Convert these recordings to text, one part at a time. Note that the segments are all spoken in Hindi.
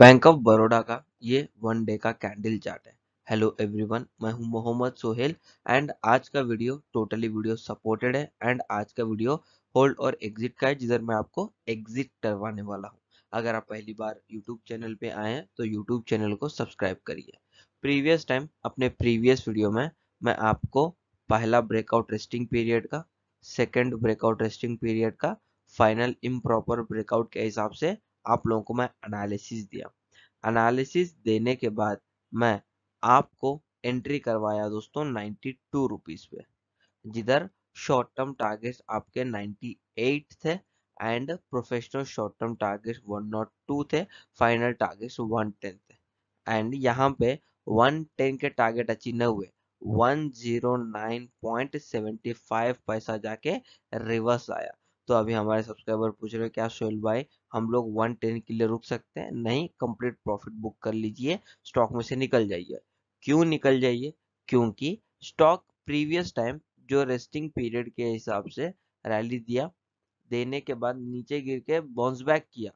बैंक ऑफ बड़ौदा का ये वन डे का कैंडल चार्ट है हेलो एवरीवन मैं हूं मोहम्मद सोहेल एंड आज का वीडियो टोटली वीडियो सपोर्टेड है एंड आज का वीडियो होल्ड और एग्जिट का है जिधर मैं आपको एग्जिट करवाने वाला हूं अगर आप पहली बार यूट्यूब चैनल पे आए हैं तो यूट्यूब चैनल को सब्सक्राइब करिए प्रीवियस टाइम अपने प्रीवियस वीडियो में मैं आपको पहला ब्रेकआउट रेस्टिंग पीरियड का सेकेंड ब्रेकआउट रेस्टिंग पीरियड का फाइनल इम ब्रेकआउट के हिसाब से आप लोगों को मैं एनालिसिस दिया एनालिसिस देने के बाद मैं आपको एंट्री करवाया दोस्तों नाइन्टी टू रुपीज पे जिधर शॉर्ट टर्म टारगेट आपके नाइन्टी एट थे and professional short term target one not two थे फाइनल टारगेट वन टेन थे एंड यहाँ पे वन टेन के टारगेट अचीव न हुए 109.75 पैसा जाके रिवर्स आया तो अभी हमारे सब्सक्राइबर पूछ रहे क्या सोहेल भाई हम लोग वन टेन के लिए रुक सकते हैं नहीं कंप्लीट प्रॉफिट बुक कर लीजिए स्टॉक में से निकल जाइए क्यों निकल जाइए क्योंकि स्टॉक प्रीवियस टाइम जो रेस्टिंग पीरियड के हिसाब से रैली दिया देने के बाद नीचे गिर के बाउंस बैक किया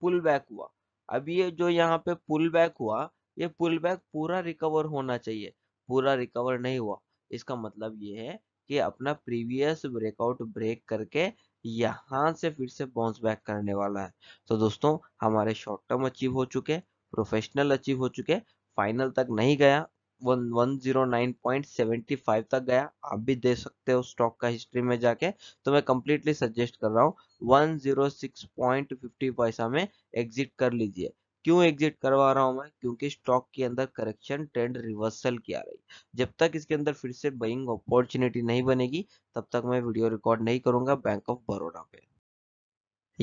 पुल बैक हुआ अब ये जो यहाँ पे पुल बैक हुआ ये पुल बैक पूरा रिकवर होना चाहिए पूरा रिकवर नहीं हुआ इसका मतलब ये है कि अपना प्रीवियस ब्रेकआउट ब्रेक करके यहाँ से फिर से बाउंस बैक करने वाला है तो दोस्तों हमारे शॉर्ट टर्म अचीव हो चुके प्रोफेशनल अचीव हो चुके फाइनल तक नहीं गया one one zero nine point seventy five तक गया आप भी दे सकते हो स्टॉक का हिस्ट्री में जाके तो मैं कंप्लीटली सजेस्ट कर रहा हूँ one zero six point fifty पैसा में एग्जिट कर लीजिए क्यों एग्जिट करवा रहा हूं मैं क्योंकि स्टॉक के अंदर करेक्शन ट्रेंड रिवर्सल की आ रही जब तक इसके अंदर फिर से बइंग अपॉर्चुनिटी नहीं बनेगी तब तक मैं वीडियो रिकॉर्ड नहीं करूंगा बैंक ऑफ बड़ौदा पे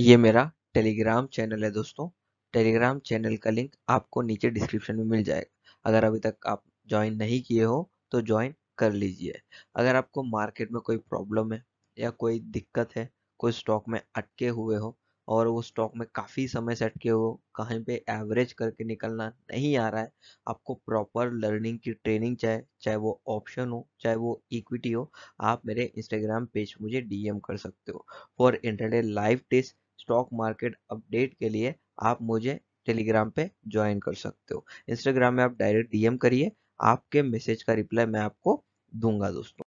ये मेरा टेलीग्राम चैनल है दोस्तों टेलीग्राम चैनल का लिंक आपको नीचे डिस्क्रिप्शन में मिल जाएगा अगर अभी तक आप ज्वाइन नहीं किए हो तो ज्वाइन कर लीजिए अगर आपको मार्केट में कोई प्रॉब्लम है या कोई दिक्कत है कोई स्टॉक में अटके हुए हो और वो स्टॉक में काफ़ी समय सेट के हो कहीं पे एवरेज करके निकलना नहीं आ रहा है आपको प्रॉपर लर्निंग की ट्रेनिंग चाहे चाहे वो ऑप्शन हो चाहे वो इक्विटी हो आप मेरे इंस्टाग्राम पेज मुझे डीएम कर सकते हो for intraday live test stock market update के लिए आप मुझे टेलीग्राम पे ज्वाइन कर सकते हो इंस्टाग्राम में आप डायरेक्ट डीएम करिए आपके मैसेज का रिप्लाई मैं आपको दूंगा दोस्तों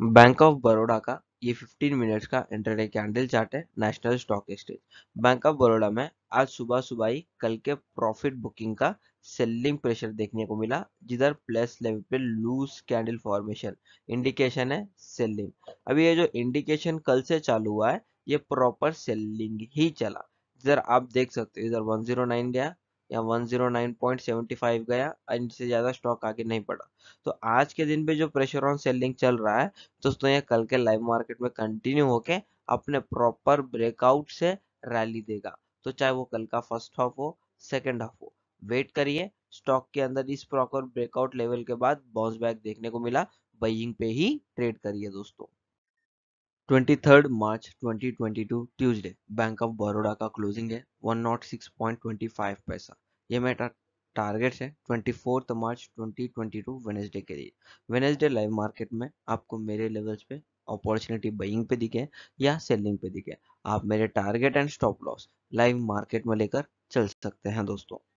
बैंक ऑफ बड़ौदा का ये 15 मिनट्स का इंटरडे कैंडल चार्ट है National Stock Exchange Bank of Baroda में आज सुबह सुबह ही कल के प्रॉफिट बुकिंग का सेलिंग प्रेशर देखने को मिला जिधर प्लस लेवल पे लूज कैंडल फॉर्मेशन इंडिकेशन है सेलिंग अभी ये जो इंडिकेशन कल से चालू हुआ है ये प्रॉपर सेलिंग ही चला जिधर आप देख सकते हो इधर 109 गया या 109.75 गया इनसे ज़्यादा स्टॉक आगे नहीं बढ़ा तो आज के दिन पे जो प्रेशर ऑन सेलिंग चल रहा है दोस्तों ये कल के लाइव मार्केट में कंटिन्यू होके अपने प्रॉपर ब्रेकआउट से रैली देगा तो चाहे वो कल का फर्स्ट हाफ हो सेकेंड हाफ हो वेट करिए स्टॉक के अंदर इस प्रॉपर ब्रेकआउट लेवल के बाद बाउंस बैक देखने को मिला बइंग पे ही ट्रेड करिए दोस्तों 23 मार्च 2022 ट्यूसडे बैंक ऑफ बड़ौदा का क्लोजिंग है 106.25 पैसा ये मेरा टारगेट है 24 मार्च 2022 वेनेसडे के लिए वेनेसडे लाइव मार्केट में आपको मेरे लेवल्स पे अपॉर्चुनिटी बाइंग पे दिखे या सेलिंग पे दिखे आप मेरे target and stop loss live market में लेकर चल सकते हैं दोस्तों